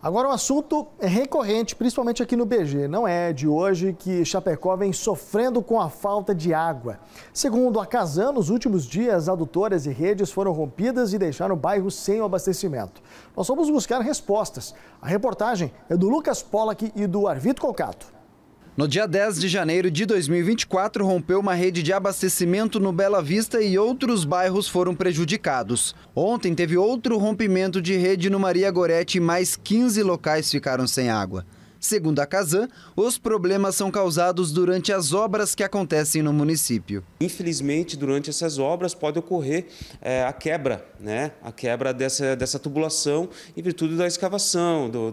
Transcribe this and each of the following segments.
Agora, um assunto é recorrente, principalmente aqui no BG. Não é de hoje que Chapecó vem sofrendo com a falta de água. Segundo a Casan, nos últimos dias, adutoras e redes foram rompidas e deixaram o bairro sem o abastecimento. Nós vamos buscar respostas. A reportagem é do Lucas Pollack e do Arvito Colcato. No dia 10 de janeiro de 2024, rompeu uma rede de abastecimento no Bela Vista e outros bairros foram prejudicados. Ontem teve outro rompimento de rede no Maria Gorete e mais 15 locais ficaram sem água. Segundo a Casan, os problemas são causados durante as obras que acontecem no município. Infelizmente, durante essas obras pode ocorrer é, a quebra, né? a quebra dessa, dessa tubulação em virtude da escavação, do, do,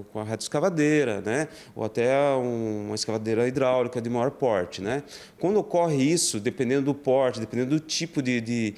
do com a reta escavadeira, né? ou até um, uma escavadeira hidráulica de maior porte. Né? Quando ocorre isso, dependendo do porte, dependendo do tipo de, de,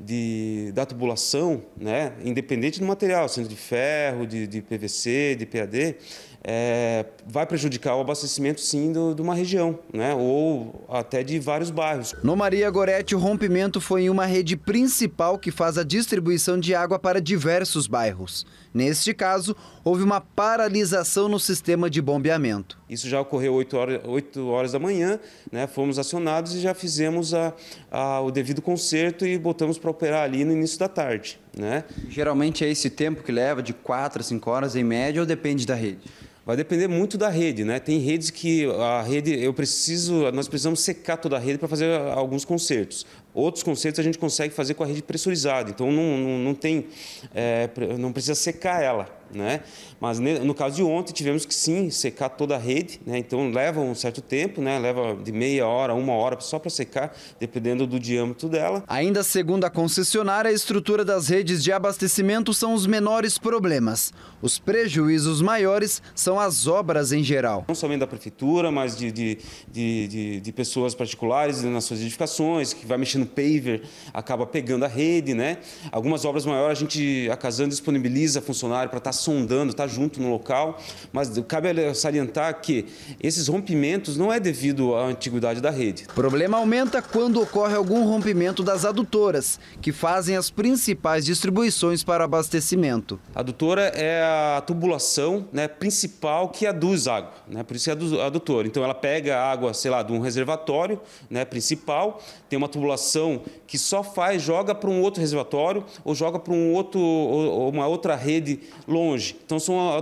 de da tubulação, né? independente do material, sendo de ferro, de, de PVC, de PAD, é, é, vai prejudicar o abastecimento, sim, do, de uma região, né? ou até de vários bairros. No Maria Gorete, o rompimento foi em uma rede principal que faz a distribuição de água para diversos bairros. Neste caso, houve uma paralisação no sistema de bombeamento. Isso já ocorreu 8 horas, 8 horas da manhã, né? fomos acionados e já fizemos a, a, o devido conserto e botamos para operar ali no início da tarde. Né? Geralmente é esse tempo que leva, de 4 a 5 horas em média, ou depende da rede? Vai depender muito da rede, né? Tem redes que a rede eu preciso, nós precisamos secar toda a rede para fazer alguns concertos. Outros conceitos a gente consegue fazer com a rede pressurizada, então não, não, não tem, é, não precisa secar ela. Né? Mas no caso de ontem tivemos que sim secar toda a rede, né? então leva um certo tempo, né? leva de meia hora a uma hora só para secar, dependendo do diâmetro dela. Ainda segundo a concessionária, a estrutura das redes de abastecimento são os menores problemas. Os prejuízos maiores são as obras em geral. Não somente da prefeitura, mas de, de, de, de pessoas particulares nas suas edificações, que vai mexendo paver acaba pegando a rede, né? Algumas obras maiores a gente, a Casan disponibiliza funcionário para estar tá sondando, estar tá junto no local, mas cabe salientar que esses rompimentos não é devido à antiguidade da rede. O problema aumenta quando ocorre algum rompimento das adutoras, que fazem as principais distribuições para abastecimento. A adutora é a tubulação né, principal que aduz água, né? por isso é a adutora. Então ela pega a água, sei lá, de um reservatório né, principal, tem uma tubulação produção que só faz, joga para um outro reservatório ou joga para um outro, uma outra rede longe. Então são, ah,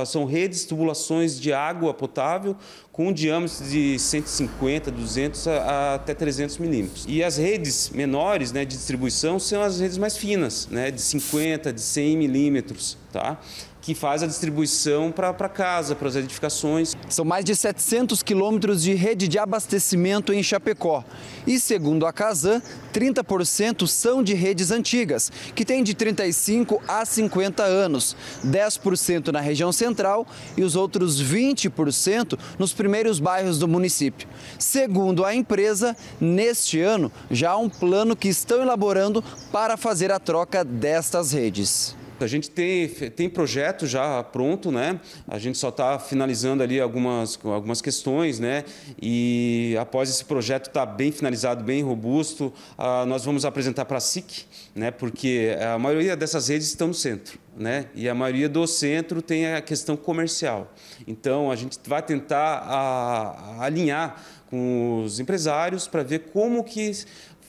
ah, são redes, tubulações de água potável com um diâmetro de 150, 200 até 300 milímetros. E as redes menores né, de distribuição são as redes mais finas, né, de 50, de 100 milímetros. Tá? que faz a distribuição para casa, para as edificações. São mais de 700 quilômetros de rede de abastecimento em Chapecó. E, segundo a Casan, 30% são de redes antigas, que têm de 35 a 50 anos, 10% na região central e os outros 20% nos primeiros bairros do município. Segundo a empresa, neste ano já há um plano que estão elaborando para fazer a troca destas redes. A gente tem, tem projeto já pronto, né? A gente só está finalizando ali algumas, algumas questões, né? E após esse projeto estar tá bem finalizado, bem robusto, uh, nós vamos apresentar para a SIC, né? Porque a maioria dessas redes estão no centro, né? E a maioria do centro tem a questão comercial. Então a gente vai tentar ah, alinhar com os empresários para ver como que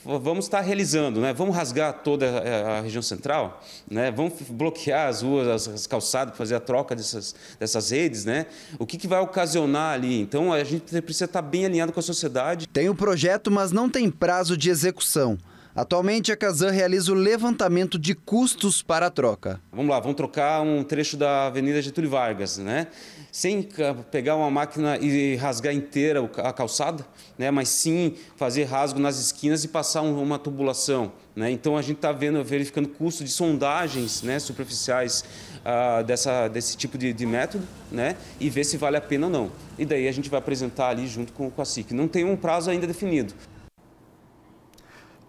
vamos estar realizando, né? vamos rasgar toda a região central, né? vamos bloquear as ruas, as calçadas, fazer a troca dessas, dessas redes, né? o que, que vai ocasionar ali? Então a gente precisa estar bem alinhado com a sociedade. Tem o projeto, mas não tem prazo de execução. Atualmente, a Casan realiza o levantamento de custos para a troca. Vamos lá, vamos trocar um trecho da Avenida Getúlio Vargas, né? Sem pegar uma máquina e rasgar inteira a calçada, né? mas sim fazer rasgo nas esquinas e passar uma tubulação. Né? Então, a gente está verificando custo de sondagens né? superficiais ah, dessa, desse tipo de, de, método né? e ver se vale a pena ou não. E daí a gente vai apresentar ali junto com, com a SIC. Não tem um prazo ainda definido.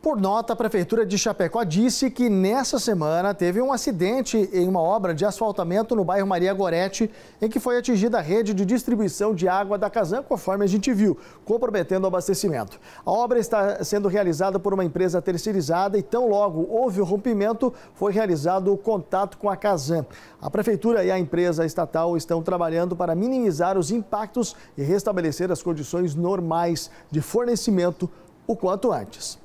Por nota, a Prefeitura de Chapecó disse que nessa semana teve um acidente em uma obra de asfaltamento no bairro Maria Gorete, em que foi atingida a rede de distribuição de água da Casan, conforme a gente viu, comprometendo o abastecimento. A obra está sendo realizada por uma empresa terceirizada e tão logo houve o rompimento, foi realizado o contato com a Casan. A Prefeitura e a empresa estatal estão trabalhando para minimizar os impactos e restabelecer as condições normais de fornecimento o quanto antes.